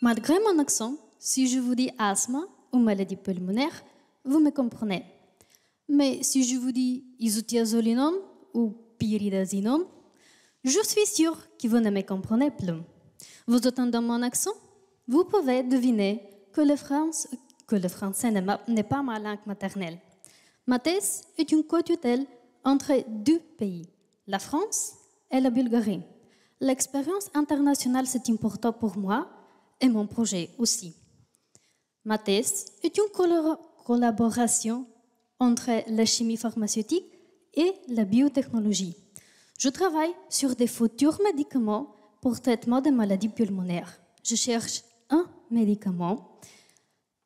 Malgré mon accent, si je vous dis asthme ou maladie pulmonaire, vous me comprenez. Mais si je vous dis isothiazolinone » ou pyridazinone », je suis sûr que vous ne me comprenez plus. Vous entendez mon accent Vous pouvez deviner que le, que le français n'est pas ma langue maternelle. Ma thèse est une co-tutelle entre deux pays, la France et la Bulgarie. L'expérience internationale, c'est important pour moi et mon projet aussi. Ma thèse est une collaboration entre la chimie pharmaceutique et la biotechnologie. Je travaille sur des futurs médicaments pour traitement des maladies pulmonaires. Je cherche un médicament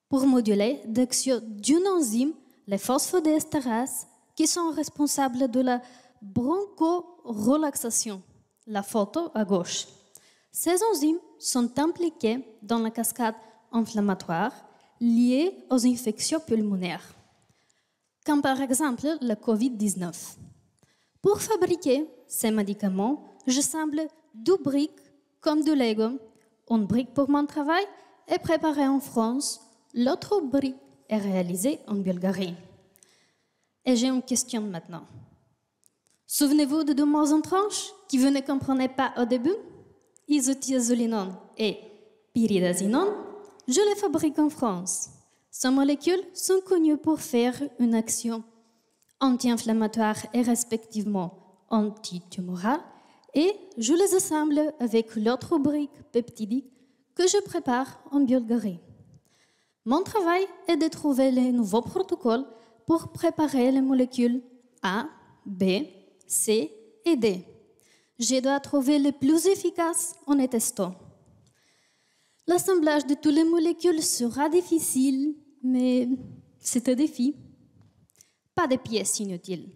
pour moduler l'action d'une enzyme, les phosphodiesterases, qui sont responsables de la bronchorelaxation, la photo à gauche. Ces enzymes sont impliquées dans la cascade inflammatoire liée aux infections pulmonaires, comme par exemple la COVID-19. Pour fabriquer ces médicaments, je semble deux briques comme du Lego, une brique pour mon travail est préparée en France, l'autre brique est réalisée en Bulgarie. Et j'ai une question maintenant. Souvenez-vous de deux mots en tranche qui vous ne comprenez pas au début isothiazolinone et pyridazinone, je les fabrique en France. Ces molécules sont connues pour faire une action anti-inflammatoire et respectivement antitumorale, et je les assemble avec l'autre brique peptidique que je prépare en Bulgarie. Mon travail est de trouver les nouveaux protocoles pour préparer les molécules A, B, C et D je dois trouver le plus efficace en les testant. L'assemblage de toutes les molécules sera difficile, mais c'est un défi. Pas de pièces inutiles.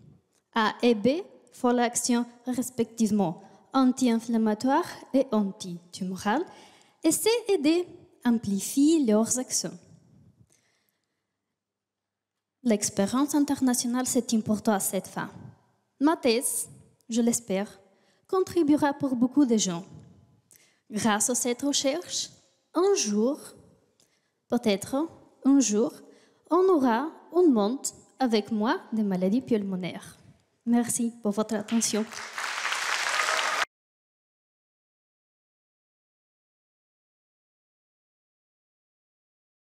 A et B font l'action respectivement anti-inflammatoire et anti-tumorale, et C et D amplifient leurs actions. L'expérience internationale, s'est important à cette fin. Ma thèse, je l'espère, contribuera pour beaucoup de gens. Grâce à cette recherche, un jour, peut-être un jour, on aura un monde avec moi de maladies pulmonaires. Merci pour votre attention.